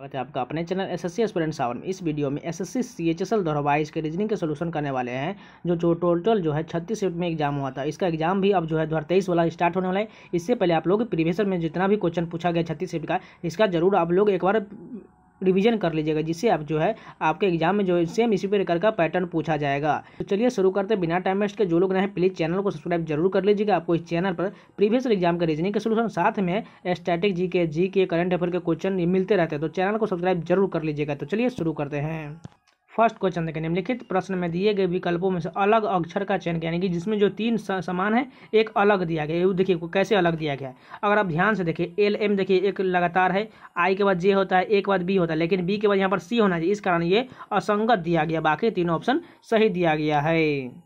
स्वागत है आपका अपने channel S S C aspirant Sawan में इस वीडियो में S S C C H S L दो के रीजनिंग के सोल्यूशन करने वाले हैं जो जो टोटल जो है छत्तीस में एग्जाम हुआ था इसका एग्जाम भी अब जो है दो वाला स्टार्ट होने वाला है इससे पहले आप लोग प्रीवियस में जितना भी क्वेश्चन पूछा गया छत्तीस का इसका जरूर आप लोग एक बार रिवीजन कर लीजिएगा जिससे आप जो है आपके एग्जाम में जो है सेम इसी प्रकार का पैटर्न पूछा जाएगा तो चलिए शुरू करते बिना टाइम वेस्ट के जो लोग रहे प्लीज़ चैनल को सब्सक्राइब जरूर कर लीजिएगा आपको इस चैनल पर प्रीवियस एग्जाम का रीजनिंग के सोल्यूशन साथ में स्टैटिक जी के जी के करंट अफेयर के क्वेश्चन मिलते रहते हैं तो चैनल को सब्सक्राइब जरूर कर लीजिएगा तो चलिए शुरू करते हैं फर्स्ट क्वेश्चन देखें निम्नलिखित प्रश्न में दिए गए विकल्पों में से अलग अक्षर का चयन यानी कि जिसमें जो तीन समान है एक अलग दिया गया यू देखिए कैसे अलग दिया गया अगर आप ध्यान से देखिए एल एम देखिए एक लगातार है आई के बाद जे होता है ए के बाद बी होता है लेकिन बी के बाद यहाँ पर सी होना चाहिए इस कारण ये असंगत दिया गया बाकी तीनों ऑप्शन सही दिया गया है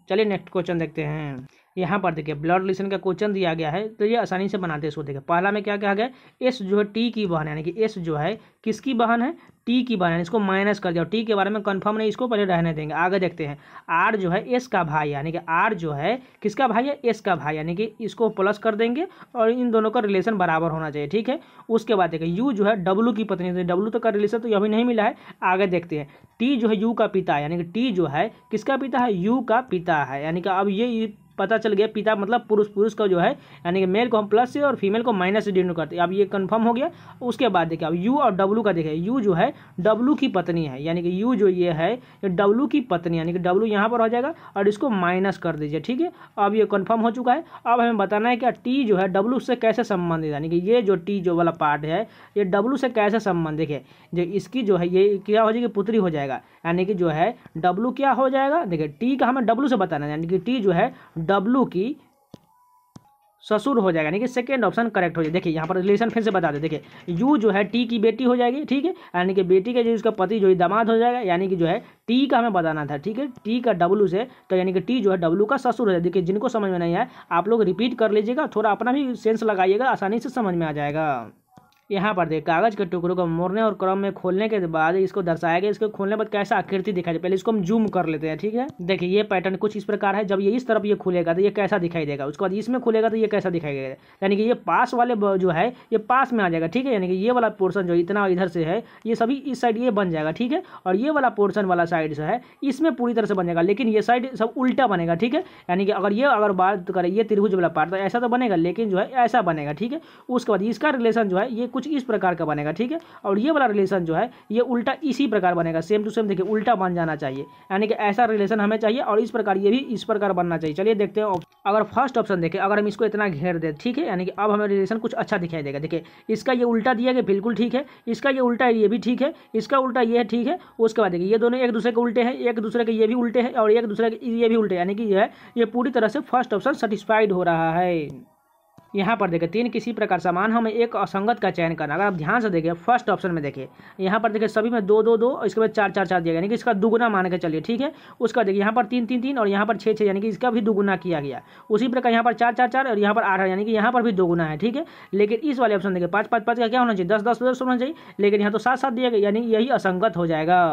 चलिए नेक्स्ट क्वेश्चन देखते हैं यहाँ पर देखिए ब्लड रिलेशन का क्वेश्चन दिया गया है तो ये आसानी से बनाते हैं इसको देखिए पहला में क्या कहा गया एस जो है टी की बहन यानी कि एस जो है किसकी बहन है टी की बहन है इसको माइनस कर दिया टी के बारे में कंफर्म नहीं इसको पहले रहने देंगे आगे देखते हैं आर जो है एस का भाई यानी कि आर जो है किसका भाई है एस का भाई यानी कि इसको प्लस कर देंगे और इन दोनों का रिलेशन बराबर होना चाहिए ठीक है उसके बाद देखिए यू जो है डब्लू की पत्नी डब्लू तो, तो का रिलेशन तो अभी नहीं मिला है आगे देखते हैं टी जो है यू का पिता यानी कि टी जो है किसका पिता है यू का पिता है यानी कि अब ये पता चल गया पिता मतलब पुरुष पुरुष का जो है यानी कि मेल को हम प्लस से और फीमेल को माइनस से डिनोट करते हैं अब ये कन्फर्म हो गया उसके बाद देखिए अब यू और डब्लू का देखिए यू जो है डब्लू की पत्नी है यानी कि यू जो ये है ये डब्लू की पत्नी यानी कि डब्लू यहाँ पर हो जाएगा और इसको माइनस कर दीजिए ठीक है अब ये कन्फर्म हो चुका है अब हमें बताना है कि टी जो है डब्लू से कैसे संबंधित यानी कि ये जो टी जो वाला पार्ट है ये डब्लू से कैसे संबंधित है जो इसकी जो है ये क्या हो जाएगी पुत्री हो जाएगा यानी कि जो है डब्लू क्या हो जाएगा देखिए टी का हमें डब्लू से बताना है यानी कि टी जो है डब्लू की ससुर हो जाएगा यानी कि सेकेंड ऑप्शन करेक्ट हो जाएगा देखिए यहाँ पर रिलेशन फिर से बता दे देखिए यू जो है टी की बेटी हो जाएगी ठीक है यानी कि बेटी का जो इसका पति जो है दामाद हो जाएगा यानी कि जो है टी का हमें बताना था ठीक है टी का डब्लू से तो यानी कि टी जो है डब्लू का ससुर हो जाएगा देखिए जिनको समझ में नहीं आए आप लोग रिपीट कर लीजिएगा थोड़ा अपना भी सेंस लगाइएगा आसानी से समझ में आ जाएगा यहाँ पर देख कागज़ के टुकड़ों को मोड़ने और क्रम में खोलने के बाद इसको दर्शाया गया इसको खोलने बाद कैसा आकृति दिखाई दे पहले इसको हम जूम कर लेते हैं ठीक है देखिए ये पैटर्न कुछ इस प्रकार है जब ये इस तरफ ये खुलेगा तो ये कैसा दिखाई देगा उसके बाद इसमें खुलेगा तो ये कैसा दिखाई देगा यानी कि ये पास वाले जो है ये पास में आ जाएगा ठीक है यानी कि ये वाला पोर्सन जो इतना इधर से है ये सभी इस साइड ये बन जाएगा ठीक है और ये वाला पोर्सन वाला साइड जो है इसमें पूरी तरह से बन जाएगा लेकिन ये साइड सब उल्टा बनेगा ठीक है यानी कि अगर ये अगर बात करें ये त्रिभुज वाला पार्ट तो ऐसा तो बनेगा लेकिन जो है ऐसा बनेगा ठीक है उसके बाद इसका रिलेशन जो है ये कुछ इस प्रकार का बनेगा ठीक है और ये वाला रिलेशन जो है ये उल्टा इसी प्रकार बनेगा सेम टू सेम देखिए उल्टा बन जाना चाहिए यानी कि ऐसा रिलेशन हमें चाहिए और इस प्रकार ये भी इस प्रकार बनना चाहिए चलिए देखते हैं अगर फर्स्ट ऑप्शन देखें अगर हम इसको इतना घेर दें ठीक है यानी कि अब हमें रिलेशन कुछ अच्छा दिखाई देगा देखिए इसका ये उल्टा दिया गया बिल्कुल ठीक है इसका ये उल्टा ये भी ठीक है इसका उल्टा ये ठीक है उसके बाद देखिए ये दोनों एक दूसरे के उल्टे हैं एक दूसरे के ये भी उल्टे हैं और एक दूसरे के ये भी उल्टे यानी कि जो है ये पूरी तरह से फर्स्ट ऑप्शन सेटिस्फाइड हो रहा है यहाँ पर देखिए तीन किसी प्रकार समान हमें एक असंगत का चयन करना अगर आप ध्यान से देखिए फर्स्ट ऑप्शन में देखिए यहाँ पर देखिए सभी में दो दो दो इसके बाद चार चार चार दिया यानी कि इसका दुगुना मान के चलिए ठीक है उसका देखिए यहाँ पर तीन तीन तीन और यहाँ पर छः छः यानी कि इसका भी दुगुना किया गया उसी प्रकार यहाँ पर चार चार चार और यहाँ पर आठ यानी कि यहाँ पर भी दोगुना है ठीक है लेकिन इस वाले ऑप्शन देखिए पाँच पाँच पाँच का क्या होना चाहिए दस दस दस होना चाहिए लेकिन यहाँ तो सात सात दिया गया यानी यही असंगत हो जाएगा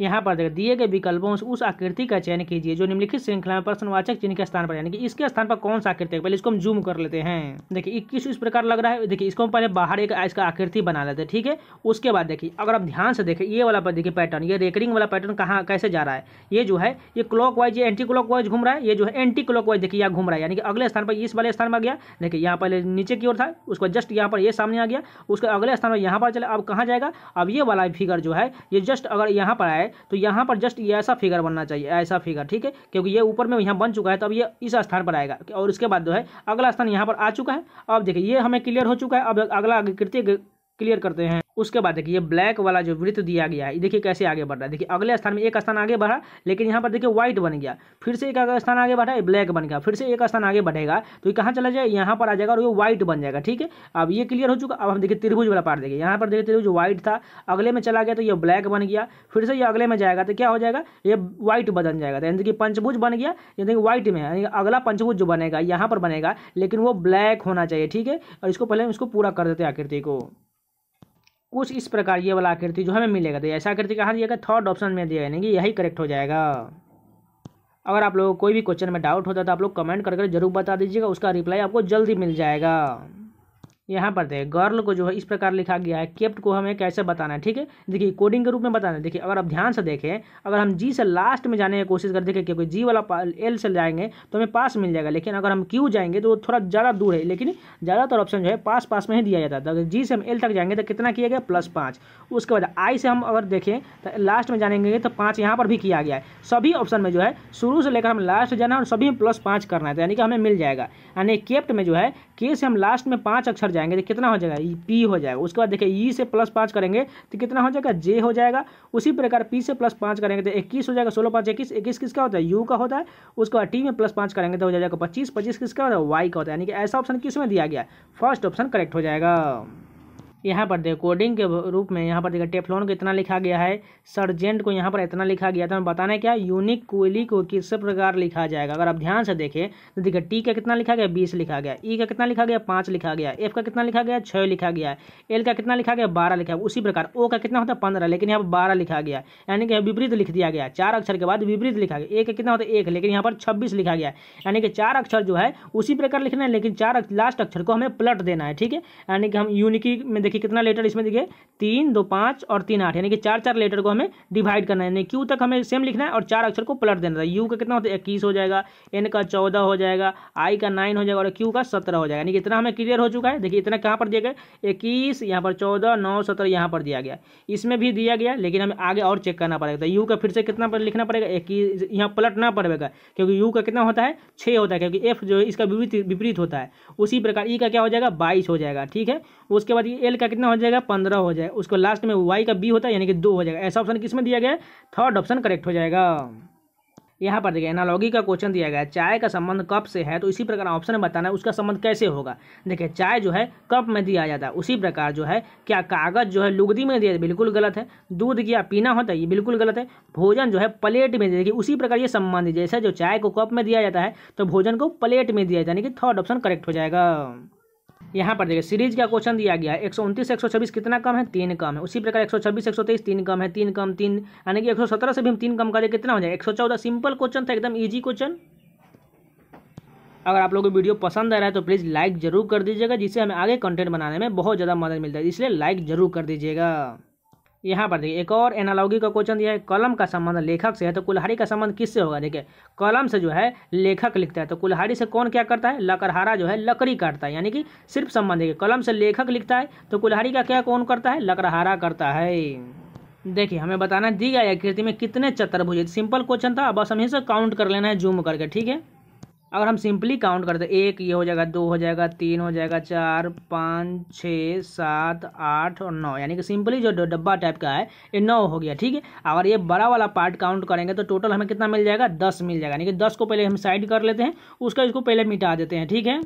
यहाँ पर देखिए दिए गए विकल्पों से उस आकृति का चयन कीजिए जो निम्नलिखित श्रृंखला में प्रश्नवाचक चिन्ह के स्थान पर यानी कि इसके स्थान पर कौन सा आकृति है पहले इसको हम जूम कर लेते हैं देखिए इक्कीस इस प्रकार लग रहा है देखिए इसको हम पहले बाहर एक इसका आकृति बना लेते हैं ठीक है उसके बाद देखिए अगर आप ध्यान से देखें ये वाला देखिए पैटर्न ये रेकरिंग वाला पैटर्न कहाँ कैसे जा रहा है ये जो है ये क्लॉक वाइज ये एंटी क्लॉक वाइज घूम रहा है ये जो है एंटी क्लॉक वाइज देखिए यहाँ घूम रहा है यानी कि अगले स्थान पर इस वाले स्थान पर गया देखिए यहाँ पहले नीचे की ओर था उसको जस्ट यहाँ पर ये सामने आ गया उसके अगले स्थान पर यहाँ पर चले अब कहाँ जाएगा अब ये वाला फिगर जो है ये जस्ट अगर यहाँ पर आया है तो यहाँ पर जस्ट ये ऐसा फिगर बनना चाहिए ऐसा फिगर ठीक है क्योंकि ये ऊपर में यहाँ बन चुका है तो अब ये इस स्थान पर आएगा और इसके बाद जो है अगला स्थान यहाँ पर आ चुका है अब देखिए ये हमें क्लियर हो चुका है अब अगला कृतिक क्लियर करते हैं उसके बाद देखिए ब्लैक वाला जो वृत्त दिया गया है देखिए कैसे आगे बढ़ रहा है देखिए अगले स्थान में एक स्थान आगे बढ़ा लेकिन यहाँ पर देखिए व्हाइट बन गया फिर से एक स्थान आगे बढ़ा ब्लैक बन गया फिर से एक स्थान आगे बढ़ेगा तो ये कहाँ चला जाए यहाँ पर आ जाएगा और ये व्हाइट बन जाएगा ठीक है अब ये क्लियर हो चुका अब हम देखिए त्रिभुज वाला पार्ट देखिए यहाँ पर देखिए त्रिभुज व्हाइट था अगले में चला गया तो ये ब्लैक बन गया फिर से ये अगले में जाएगा तो क्या हो जाएगा ये व्हाइट बन जाएगा तो यानी कि पंचभुज बन गया यानी कि व्हाइट में यानी अगला पंचभुज जो बनेगा यहाँ पर बनेगा लेकिन वो ब्लैक होना चाहिए ठीक है और इसको पहले इसको पूरा कर देते आकृति को कुछ इस प्रकार ये वाला आकृति जो हमें मिलेगा तो ऐसा आकृति कहाँ गया थर्ड ऑप्शन में दिया यानी कि यही करेक्ट हो जाएगा अगर आप लोगों को कोई भी क्वेश्चन में डाउट होता है तो आप लोग कमेंट करके जरूर बता दीजिएगा उसका रिप्लाई आपको जल्दी मिल जाएगा यहाँ पर देखें गर्ल को जो है इस प्रकार लिखा गया है केप्ट को हमें कैसे बताना है ठीक है देखिए कोडिंग के रूप में बताना है देखिए अगर आप ध्यान से देखें अगर हम जी से लास्ट में जाने की कोशिश कर देखें क्योंकि जी वाला एल से जाएंगे तो हमें पास मिल जाएगा लेकिन अगर हम क्यू जाएंगे तो थोड़ा ज़्यादा दूर है लेकिन ज़्यादातर ऑप्शन जो है पास पास में ही दिया जाता है अगर जी से हम एल तक जाएंगे तो कितना किया गया प्लस पाँच उसके बाद आई से हम अगर देखें तो लास्ट में जानेंगे तो पाँच यहाँ पर भी किया गया है सभी ऑप्शन में जो है शुरू से लेकर हम लास्ट जाना है और सभी में प्लस पाँच करना है तो यानी कि हमें मिल जाएगा यानी केप्ट में जो है के से हम लास्ट में पाँच अक्षर जाएंगे तो कितना हो जाएगा पी हो जाएगा उसके बाद देखिए ई से प्लस पाँच करेंगे तो कितना हो जाएगा जे हो जाएगा उसी प्रकार पी से प्लस पाँच करेंगे तो इक्कीस हो जाएगा सोलह पाँच इक्कीस इक्कीस किसका होता है यू का होता है उसके बाद टी में प्लस पाँच करेंगे तो हो जाएगा पच्चीस पच्चीस किसका होता है वाई का होता है यानी कि ऐसा ऑप्शन किस में दिया गया फर्स्ट ऑप्शन करेक्ट हो जाएगा यहाँ पर देखो कोडिंग के रूप में यहाँ पर देखा टेफ्लॉन को इतना लिखा गया है सर्जेंट को यहाँ पर इतना लिखा गया था हमें बताना क्या यूनिक कोयली को किस प्रकार लिखा जाएगा अगर आप ध्यान से देखें तो देखिए टी का कितना लिखा गया बीस लिखा गया ई का कितना लिखा गया पाँच लिखा गया एफ का कितना लिखा गया छः लिखा गया एल का कितना लिखा गया बारह लिखा उसी प्रकार ओ का कितना होता है पंद्रह लेकिन यहाँ पर बारह लिखा गया यानी कि विपरीत लिख दिया गया चार अक्षर के बाद विपरीत लिखा गया ए का कितना होता है एक लेकिन यहाँ पर छब्बीस लिखा गया यानी कि चार अक्षर जो है उसी प्रकार लिखना है लेकिन चार लास्ट अक्षर को हमें प्लट देना है ठीक है यानी कि हम यूनिकी में देखिए कितना लेटर इसमें देखिए तीन दो पाँच और तीन आठ यानी कि चार चार लेटर को हमें डिवाइड करना है यानी क्यू तक हमें सेम लिखना है और चार अक्षर को पलट देना था यू का कितना होता है इक्कीस हो जाएगा एन का चौदह हो जाएगा आई का नाइन हो जाएगा और क्यू का सत्रह हो जाएगा यानी कि इतना हमें क्लियर हो चुका है देखिए इतना कहाँ पर दिया गया इक्कीस यहाँ पर चौदह नौ सत्रह यहाँ पर दिया गया इसमें भी दिया गया लेकिन हमें आगे और चेक करना पड़ेगा यू तो का फिर से कितना पर लिखना पड़ेगा इक्कीस यहाँ पलटना पड़ेगा क्योंकि यू का कितना होता है छः होता है क्योंकि एफ जो है इसका विपरीत होता है उसी प्रकार ई e का क्या हो जाएगा बाईस हो जाएगा ठीक है उसके बाद ये एल का कितना हो जाएगा पंद्रह हो जाएगा उसको लास्ट में वाई का बी होता है यानी कि दो हो जाएगा ऐसा ऑप्शन किस में दिया गया है थर्ड ऑप्शन करेक्ट हो जाएगा यहाँ पर देखिए एनालॉगी का क्वेश्चन दिया गया है चाय का संबंध कप से है तो इसी प्रकार ऑप्शन में बताना है उसका संबंध कैसे होगा देखिए चाय जो है कप में दिया जाता है उसी प्रकार जो है क्या कागज जो है लुगदी में दिया बिल्कुल गलत है दूध किया पीना होता है ये बिल्कुल गलत है भोजन जो है प्लेट में देखिए उसी प्रकार ये संबंध जैसे जो चाय को कप में दिया जाता है तो भोजन को प्लेट में दिया जाता है यानी कि थर्ड ऑप्शन करेक्ट हो जाएगा यहाँ पर देखिए सीरीज का क्वेश्चन दिया गया है एक सौ उनतीस एक सौ छब्बीस कितना कम है तीन कम है उसी प्रकार एक सौ छब्बीस एक सौ तेईस तीन कम है तीन कम तीन यानी कि एक सौ सत्रह से भी हम तीन कम करें कितना हो जाए एक सौ चौदह सिंपल क्वेश्चन था एकदम ईजी क्वेश्चन अगर आप लोगों को वीडियो पसंद आ रहा है तो प्लीज़ लाइक जरूर कर दीजिएगा जिससे हमें आगे कंटेंट बनाने में बहुत ज़्यादा मदद मिलता है इसलिए लाइक जरूर कर दीजिएगा यहाँ पर देखिए एक और एनालॉगी का क्वेश्चन दिया है कलम का संबंध लेखक से है तो कुल्हाड़ी का संबंध किससे होगा देखिए कलम से जो है लेखक लिखता है तो कुल्हाड़ी से कौन क्या करता है लकड़हारा जो है लकड़ी काटता है यानी कि सिर्फ संबंध देखिए कलम से लेखक लिखता है तो कुल्हाड़ी का क्या कौन करता है लकड़हारा करता है देखिए हमें बताना दी गया कृति में कितने चतुर्भुज सिंपल क्वेश्चन था बस हमें से काउंट कर लेना है जूम करके ठीक है अगर हम सिंपली काउंट करते एक ये हो जाएगा दो हो जाएगा तीन हो जाएगा चार पाँच छः सात आठ और नौ यानी कि सिंपली जो डब्बा टाइप का है ये नौ हो गया ठीक है अगर ये बड़ा वाला पार्ट काउंट करेंगे तो टोटल हमें कितना मिल जाएगा दस मिल जाएगा यानी कि दस को पहले हम साइड कर लेते हैं उसका इसको पहले मिटा देते हैं ठीक है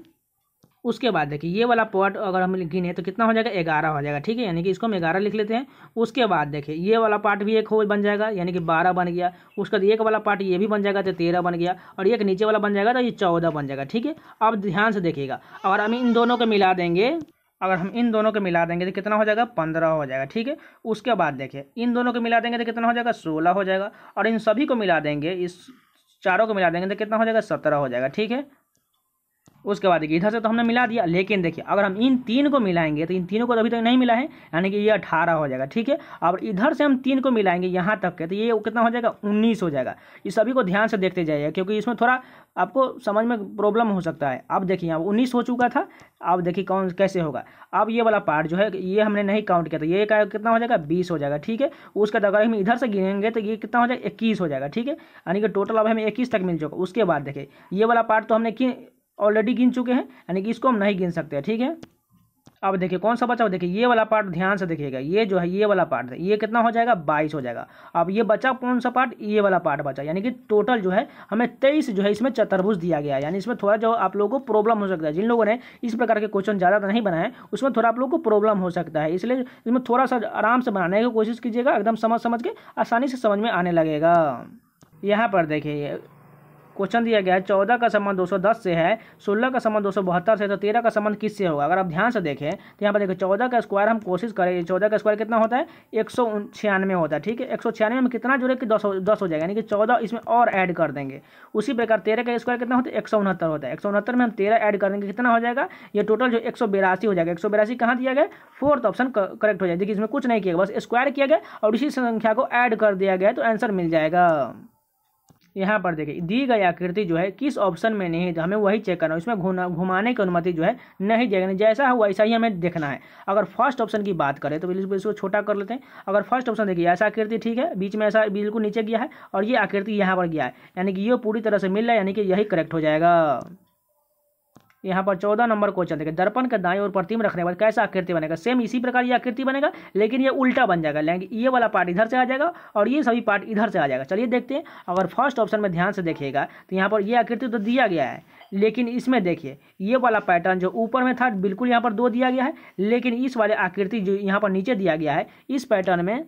उसके बाद देखिए ये वाला पार्ट अगर हम गिने तो कितना हो जाएगा ग्यारह हो जाएगा ठीक है यानी कि इसको हम ग्यारह लिख लेते हैं उसके बाद देखिए ये वाला पार्ट भी एक हो बन जाएगा यानी कि बारह बन गया उसके बाद एक वाला पार्ट ये भी बन जाएगा तो तेरह बन गया और एक नीचे वाला बन जाएगा तो ये चौदह बन जाएगा ठीक है अब ध्यान से देखिएगा अगर हम इन दोनों को मिला देंगे अगर हम इन दोनों को मिला देंगे तो कितना हो जाएगा पंद्रह हो जाएगा ठीक है उसके बाद देखिए इन दोनों को मिला देंगे तो कितना हो जाएगा सोलह हो जाएगा और इन सभी को मिला देंगे इस चारों को मिला देंगे तो कितना हो जाएगा सत्रह हो जाएगा ठीक है उसके बाद देखिए इधर से तो हमने मिला दिया लेकिन देखिए अगर हम इन तीन को मिलाएंगे तो इन तीनों को तो अभी तक नहीं मिला है यानी कि ये अठारह हो जाएगा ठीक है और इधर से हम तीन को मिलाएंगे यहाँ तक के तो ये कितना हो जाएगा उन्नीस हो जाएगा इस सभी को ध्यान से देखते जाइए क्योंकि इसमें थोड़ा आपको समझ में प्रॉब्लम हो सकता है अब देखिए अब उन्नीस हो चुका था अब देखिए कौन कैसे होगा अब ये वाला पार्ट जो है ये हमने नहीं काउंट किया था तो ये का कितना हो जाएगा बीस हो जाएगा ठीक है उसका तो अगर हम इधर से गिनेंगे तो ये कितना हो जाएगा इक्कीस हो जाएगा ठीक है यानी कि टोटल अब हमें इक्कीस तक मिल जाएगा उसके बाद देखिए ये वाला पार्ट तो हमने ऑलरेडी गिन चुके हैं यानी कि इसको हम नहीं गिन सकते ठीक है अब देखिए कौन सा बचा हो देखिए ये वाला पार्ट ध्यान से देखिएगा ये जो है ये वाला पार्ट ये कितना हो जाएगा बाईस हो जाएगा अब ये बचा कौन सा पार्ट ये वाला पार्ट बचा यानी कि टोटल जो है हमें तेईस जो है इसमें चतुर्भुज दिया गया यानी इसमें थोड़ा जो आप लोगों को प्रॉब्लम हो सकता है जिन लोगों ने इस प्रकार के क्वेश्चन ज़्यादा नहीं बनाए उसमें थोड़ा आप लोग को प्रॉब्लम हो सकता है इसलिए इसमें थोड़ा सा आराम से बनाने की कोशिश कीजिएगा एकदम समझ समझ के आसानी से समझ में आने लगेगा यहाँ पर देखिए क्वेश्चन दिया गया है चौदह का संबंध 210 से है सोलह का संबंध दो से तो तेरह का संबंध किससे होगा अगर आप ध्यान से देखें तो यहाँ पर देखिए चौदह का स्क्वायर हम कोशिश करेंगे चौदह का स्क्वायर कितना होता है एक होता है ठीक है एक में कितना जुड़े कि दस हो जाएगा यानी कि चौदह इसमें और ऐड कर देंगे उसी प्रकार तेरह का स्क्वायर कितना होता है एक होता है एक में हम तेरह ऐड कर देंगे कितना हो जाएगा ये टोटल जो एक हो जाएगा एक सौ दिया गया फोर्थ ऑप्शन करेक्ट हो जाएगा देखिए इसमें कुछ नहीं किया बस स्क्वायर किया गया और इसी संख्या को ऐड कर दिया गया तो आंसर मिल जाएगा यहाँ पर देखिए दी गई आकृति जो है किस ऑप्शन में नहीं है तो हमें वही चेक करना है इसमें घुमा घुमाने की अनुमति जो है नहीं देगा जैसा है वैसा ही हमें देखना है अगर फर्स्ट ऑप्शन की बात करें तो बिल्कुल इसको छोटा कर लेते हैं अगर फर्स्ट ऑप्शन देखिए ऐसा आकृति ठीक है बीच में ऐसा बिल्कुल नीचे गया है और ये आकृति यहाँ पर गया है यानी कि ये पूरी तरह से मिल रहा है यानी कि यही करेक्ट हो जाएगा यहाँ पर चौदह नंबर क्वेश्चन देखिए दर्पण का दाएं और प्रतिम रखने के बाद कैसा आकृति बनेगा सेम इसी प्रकार ये आकृति बनेगा लेकिन ये उल्टा बन जाएगा लेकिन ये वाला पार्ट इधर से आ जाएगा और ये सभी पार्ट इधर से आ जाएगा चलिए देखते हैं अगर फर्स्ट ऑप्शन में ध्यान से देखिएगा तो यहाँ पर ये आकृति तो दिया गया है लेकिन इसमें देखिए ये वाला पैटर्न जो ऊपर में था बिल्कुल यहाँ पर दो दिया गया है लेकिन इस वाले आकृति जो यहाँ पर नीचे दिया गया है इस पैटर्न में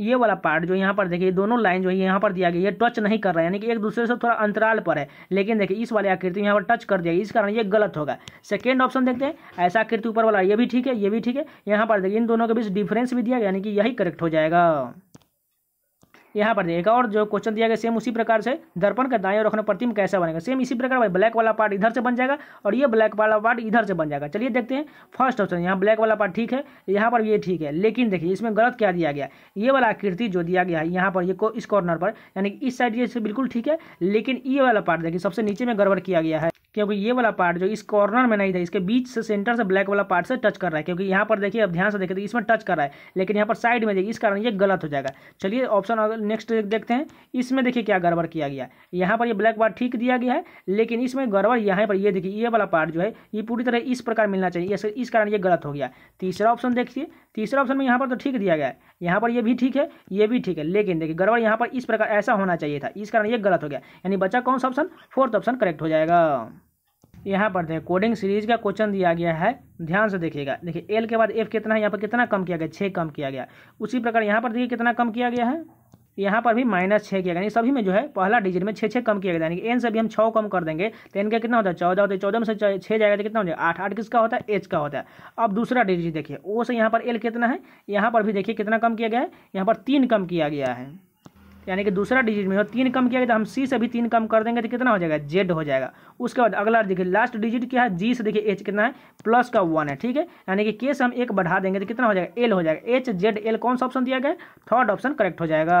ये वाला पार्ट जो यहाँ पर देखिए दोनों लाइन जो है यहाँ पर दिया गया ये टच नहीं कर रहा है यानी कि एक दूसरे से थोड़ा अंतराल पर है लेकिन देखिए इस वाली आकृति यहाँ पर टच कर दिया इस कारण ये गलत होगा सेकेंड ऑप्शन देखते हैं ऐसा आकृति ऊपर वाला ये भी ठीक है ये भी ठीक है यहाँ पर देखिए इन दोनों के बीच डिफरेंस भी दिया गया यानी कि यही करेक्ट हो जाएगा यहाँ पर देखेगा और जो क्वेश्चन दिया गया सेम उसी प्रकार से दर्पण का दाएं और रखना प्रतिम कैसा बनेगा सेम इसी प्रकार भाई ब्लैक वाला पार्ट इधर से बन जाएगा और ये ब्लैक वाला पार्ट इधर से बन जाएगा चलिए देखते हैं फर्स्ट ऑप्शन यहाँ ब्लैक वाला पार्ट ठीक है यहाँ पर ये ठीक है लेकिन देखिए इसमें गलत क्या दिया गया ये वाला आकृति जो दिया गया है यहाँ पर ये इस कॉर्नर पर यानी कि इस साइड ये बिल्कुल ठीक है लेकिन ये वाला पार्ट देखिए सबसे नीचे में गड़बड़ किया गया है क्योंकि ये वाला पार्ट जो इस कॉर्नर में नहीं था इसके बीच से सेंटर से ब्लैक वाला पार्ट से टच कर रहा है क्योंकि यहाँ पर देखिए अब ध्यान से देखिए तो इसमें टच कर रहा है लेकिन यहाँ पर साइड में देखिए इस कारण ये गलत हो जाएगा चलिए ऑप्शन अगर नेक्स्ट देखते हैं इसमें देखिए क्या गड़बड़ किया गया यहाँ पर ये ब्लैक पार्ट ठीक दिया गया है लेकिन इसमें गड़बड़ यहाँ पर ये देखिए ये वाला पार्ट जो है ये पूरी तरह इस प्रकार मिलना चाहिए इस कारण ये गलत हो गया तीसरा ऑप्शन देखिए तीसरा ऑप्शन में यहाँ पर तो ठीक दिया गया है यहाँ पर ये भी ठीक है ये भी ठीक है लेकिन देखिए गड़बड़ यहाँ पर इस प्रकार ऐसा होना चाहिए था इस कारण ये गलत हो गया यानी बच्चा कौन सा ऑप्शन फोर्थ ऑप्शन करेक्ट हो जाएगा यहाँ पर देखें कोडिंग सीरीज का क्वेश्चन दिया गया है ध्यान से देखिएगा देखिए एल के बाद एफ कितना है यहाँ पर कितना कम किया गया छः कम किया गया उसी प्रकार यहाँ पर देखिए कितना कम किया गया है यहाँ पर भी माइनस छः किया गया सभी में जो है पहला डिजिट में छः छः कम किया गया यानी कि एन से भी हम छः कम कर देंगे तो एन का कितना होता है चौदह होता तो है चौदह में से छः जाएगा तो कितना हो जाएगा आठ आठ किसका होता है एच का होता है अब दूसरा डिजिट देखिए ओ से यहाँ पर एल कितना है यहाँ पर भी देखिए कितना कम किया गया है यहाँ पर तीन कम किया गया है यानी कि दूसरा डिजिट में हो तीन कम किया गया तो हम सी से भी तीन कम कर देंगे तो कितना हो जाएगा जेड हो जाएगा उसके बाद अगला देखिए लास्ट डिजिट क्या है जी से देखिए एच कितना है प्लस का वन है ठीक है यानी कि के से हम एक बढ़ा देंगे तो कितना हो जाएगा एल हो जाएगा एच जेड एल कौन सा ऑप्शन दिया गया थर्ड ऑप्शन करेक्ट हो जाएगा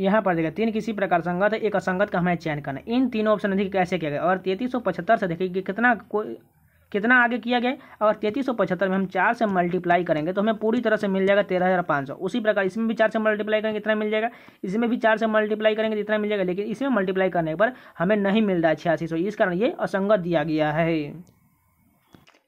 यहाँ पर देखिए तीन किसी प्रकार संगत है एक असंगत का हमें चयन करना इन तीनों ऑप्शन देखिए कैसे किया गया और तैतीस सौ पचहत्तर से देखिए कितना कोई कितना आगे किया गया और तैतीस में हम चार से मल्टीप्लाई करेंगे तो हमें पूरी तरह से मिल जाएगा तेरह हज़ार पाँच सौ उसी प्रकार इसमें भी चार से मल्टीप्लाई करेंगे इतना मिल जाएगा इसमें भी चार से मल्टीप्लाई करेंगे तो इतना मिल जाएगा लेकिन इसमें मल्टीप्लाई करने पर हमें नहीं मिल रहा है छियासी सौ इस कारण ये असंगत दिया गया है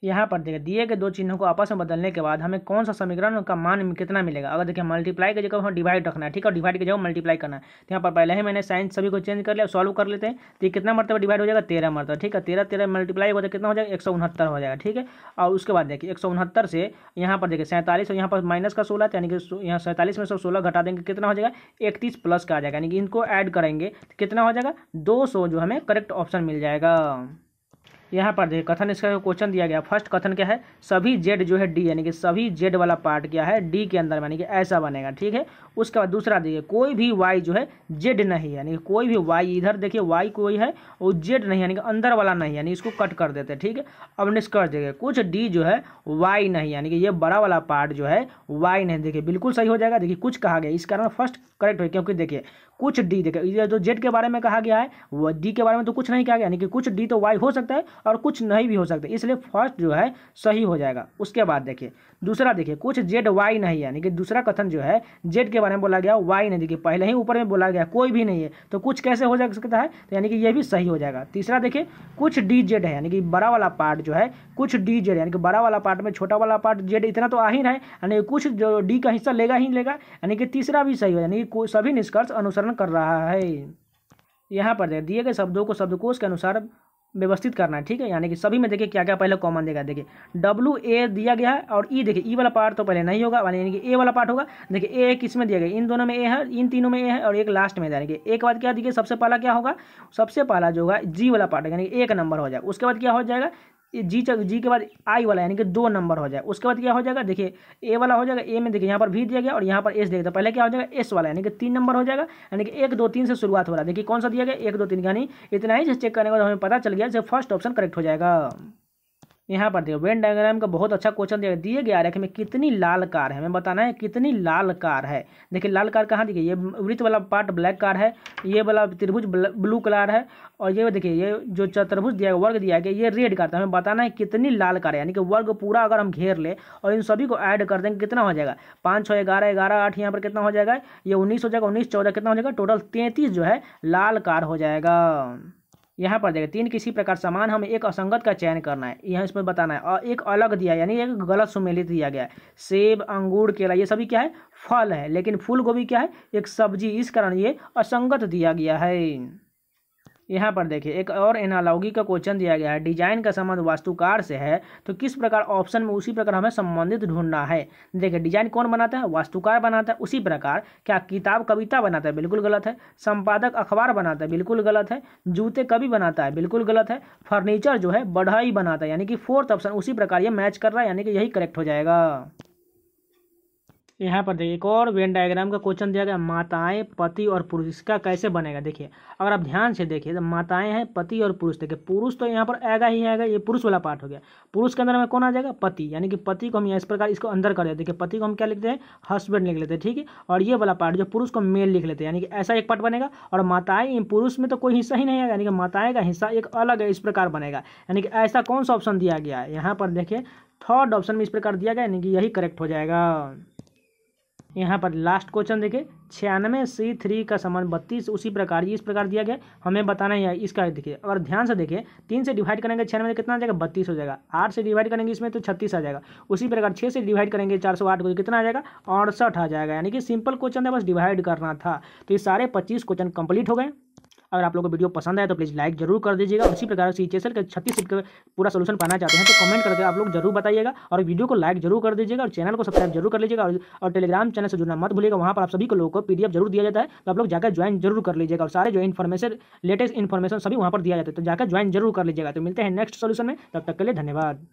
यहाँ पर देखिए दिए गए दो चिन्हों को आपस में बदलने के बाद हमें कौन सा समीकरण का मान कितना मिलेगा अगर देखिए मल्टीप्लाई की जगह हमें डिवाइड रखना है ठीक है डिवाइड की जगह मल्टीप्लाई करना है तो यहाँ पर पहले ही मैंने साइन सभी को चेंज कर लिया सॉल्व कर लेते हैं तो ये कितना मरतबा डिवाइड हो जाएगा तेरह मरतब ठीक है तेरह तेरह मल्टीप्लाई होता तो कितना हो जाएगा एक हो जाएगा ठीक है और उसके बाद देखिए एक से यहाँ पर देखिए सैंतालीस और यहाँ पर माइनस का सोलह तो यानी कि यहाँ सैंतालीस में सौ सोलह घटा देंगे कितना हो जाएगा इकतीस प्लस का आ जाएगा यानी कि इनको ऐड करेंगे तो कितना हो जाएगा दो जो हमें करेक्ट ऑप्शन मिल जाएगा यहाँ पर देखिए कथन इसका क्वेश्चन दिया गया फर्स्ट कथन क्या है सभी जेड जो है डी यानी कि सभी जेड वाला पार्ट क्या है डी के अंदर यानी कि ऐसा बनेगा ठीक है उसके बाद दूसरा देखिए कोई भी वाई जो है जेड नहीं यानी कोई भी वाई इधर देखिए वाई कोई है और जेड नहीं यानी कि अंदर वाला नहीं यानी इसको कट कर देते हैं ठीक है अब निष्कर्ष देखिए कुछ डी जो है वाई नहीं यानी कि ये बड़ा वाला पार्ट जो है वाई नहीं देखिए बिल्कुल सही हो जाएगा देखिए कुछ कहा गया इस कारण फर्स्ट करेक्ट हो क्योंकि देखिए कुछ डी देखा ये जो जेड के बारे में कहा गया है वह डी के बारे में तो कुछ नहीं कहा गया यानी कि कुछ डी तो वाई हो सकता है और कुछ नहीं भी हो सकता इसलिए फर्स्ट जो है सही हो जाएगा उसके बाद देखिए दूसरा देखिए कुछ जेड वाई नहीं यानी कि दूसरा कथन जो है जेड के बारे में बोला गया वाई नहीं देखिए पहले ही ऊपर में बोला गया कोई भी नहीं है तो कुछ कैसे हो जा सकता है तो यानी कि यह भी सही हो जाएगा तीसरा देखिए कुछ डी जेड है यानी कि बड़ा वाला पार्ट जो है कुछ डी जेड यानी कि बड़ा वाला पार्ट में छोटा वाला पार्ट जेड इतना तो आ ही नहीं है यानी कुछ जो डी का हिस्सा लेगा ही लेगा यानी कि तीसरा भी सही हो यानी कि सभी निष्कर्ष अनुसरण कर रहा है यहाँ पर दिए गए शब्दों को शब्दकोश के अनुसार व्यवस्थित करना है ठीक है यानी कि सभी में देखिए क्या क्या पहले कॉमन देगा देखिए डब्लू ए दिया गया है और ई e देखिए ई e वाला पार्ट तो पहले नहीं होगा यानी कि ए वाला पार्ट होगा देखिए ए किस में दिया गया इन दोनों में ए है इन तीनों में ए है और एक लास्ट में जाएंगे एक बात क्या देखिए सबसे पहला क्या होगा सबसे पहला जो होगा जी वाला पार्ट यानी कि एक नंबर हो जाएगा उसके बाद क्या हो जाएगा जी चल जी के बाद आई वाला यानी कि दो नंबर हो जाए उसके बाद क्या हो जाएगा देखिए ए वाला हो जाएगा ए में देखिए यहाँ पर भी दिया गया और यहाँ पर एस दिया गया तो पहले क्या हो जाएगा एस वाला यानी कि तीन नंबर हो जाएगा यानी कि एक दो तीन से शुरुआत हो रहा है देखिए कौन सा दिया गया एक दो तीन यानी इतना ही चेक करने के बाद हमें पता चल गया जैसे फर्स्ट ऑप्शन करेक्ट हो जाएगा यहाँ पर देखो वेन डायग्राम का बहुत अच्छा क्वेश्चन दिया दिए गया है कि में कितनी लाल कार है हमें बताना है कितनी लाल कार है देखिए लाल कार कहाँ दिखे ये वृत्त वाला पार्ट ब्लैक कार है ये वाला त्रिभुज ब्लू कलर है और ये देखिए ये जो चतुर्भुज दिया गया वर्ग दिया गया ये रेड कार था हमें बताना है कितनी लाल कार है यानी कि वर्ग पूरा अगर हम घेर ले और इन सभी को ऐड कर देंगे कितना हो जाएगा पाँच छः ग्यारह ग्यारह आठ यहाँ पर कितना हो जाएगा ये उन्नीस हो जाएगा उन्नीस चौदह कितना हो जाएगा टोटल तैंतीस जो है लाल कार हो जाएगा यहाँ पर देखें तीन किसी प्रकार समान हमें एक असंगत का चयन करना है यह इसमें बताना है और एक अलग दिया यानी एक गलत सुमेलित दिया गया है सेब अंगूर केला ये सभी क्या है फल है लेकिन फूल गोभी क्या है एक सब्जी इस कारण ये असंगत दिया गया है यहाँ पर देखिए एक और एनालॉगी का क्वेश्चन दिया गया है डिजाइन का संबंध वास्तुकार से है तो किस प्रकार ऑप्शन में उसी प्रकार हमें संबंधित ढूंढना है देखिए डिजाइन कौन बनाता है वास्तुकार बनाता है उसी प्रकार क्या किताब कविता बनाता है बिल्कुल गलत है संपादक अखबार बनाता है बिल्कुल गलत है जूते कवि बनाता है बिल्कुल गलत है फर्नीचर जो है बढ़ाई बनाता है यानी कि फोर्थ ऑप्शन उसी प्रकार ये मैच कर रहा है यानी कि यही करेक्ट हो जाएगा यहाँ पर देखिए एक और वेन डायग्राम का क्वेश्चन दिया गया माताएं पति और पुरुष इसका कैसे बनेगा देखिए अगर आप ध्यान से देखिए तो माताएं हैं पति और पुरुष देखिए पुरुष तो यहाँ पर आएगा ही आएगा ये पुरुष वाला पार्ट हो गया पुरुष के अंदर में कौन आ जाएगा पति यानी कि पति को हम इस प्रकार इसको अंदर कर देते देखिए पति को हम क्या लिखते हैं हस्बैंड लिख लेते हैं ठीक है और ये वाला पार्ट जो पुरुष को मेल लिख लेते हैं यानी कि ऐसा एक पार्ट बनेगा और माताएं पुरुष में तो कोई हिस्सा ही नहीं आएगा यानी कि माताएं का हिस्सा एक अलग इस प्रकार बनेगा यानी कि ऐसा कौन सा ऑप्शन दिया गया है यहाँ पर देखिए थर्ड ऑप्शन में इस प्रकार दिया गया यानी कि यही करेक्ट हो जाएगा यहाँ पर लास्ट क्वेश्चन देखिए छियानवे सी थ्री का समान बत्तीस उसी प्रकार ये इस प्रकार दिया गया हमें बताना है इसका देखिए और ध्यान से देखिए तीन से डिवाइड करेंगे छियानवे तो कितना आ जाएगा बत्तीस हो जाएगा आठ से डिवाइड करेंगे इसमें तो छत्तीस आ जाएगा उसी प्रकार छः से डिवाइड करेंगे चार सौ आठ को तो कितना आ जाएगा अड़सठ आ जाएगा यानी कि सिंपल क्वेश्चन है बस डिवाइड करना था तो ये सारे पच्चीस क्वेश्चन कंप्लीट हो गए अगर आप लोगों को वीडियो पसंद आए तो प्लीज़ लाइक जरूर कर दीजिएगा उसी प्रकार से चेसल के छत्तीस सीट का पूरा सोल्यूशन पाना चाहते हैं तो कमेंट करके आप लोग जरूर बताइएगा और वीडियो को लाइक जरूर कर दीजिएगा और चैनल को सब्सक्राइब जरूर कर लीजिएगा और टेलीग्राम चैनल से जुड़ना मत भूलिएगा वहाँ पर आप सभी को लोगों को पी जरूर दिया जाता है तो आप लोग जाकर ज्वाइन जरूर कर लीजिएगा और सारे जो इन्फॉर्मेशन लेटेस्ट इन्फॉर्मेशन सभी वहाँ पर दिया जाता है तो जाकर ज्वाइन जरूर कर लीजिएगा तो मिलते हैं नेक्स्ट सोल्यूशन में तब तक के लिए धन्यवाद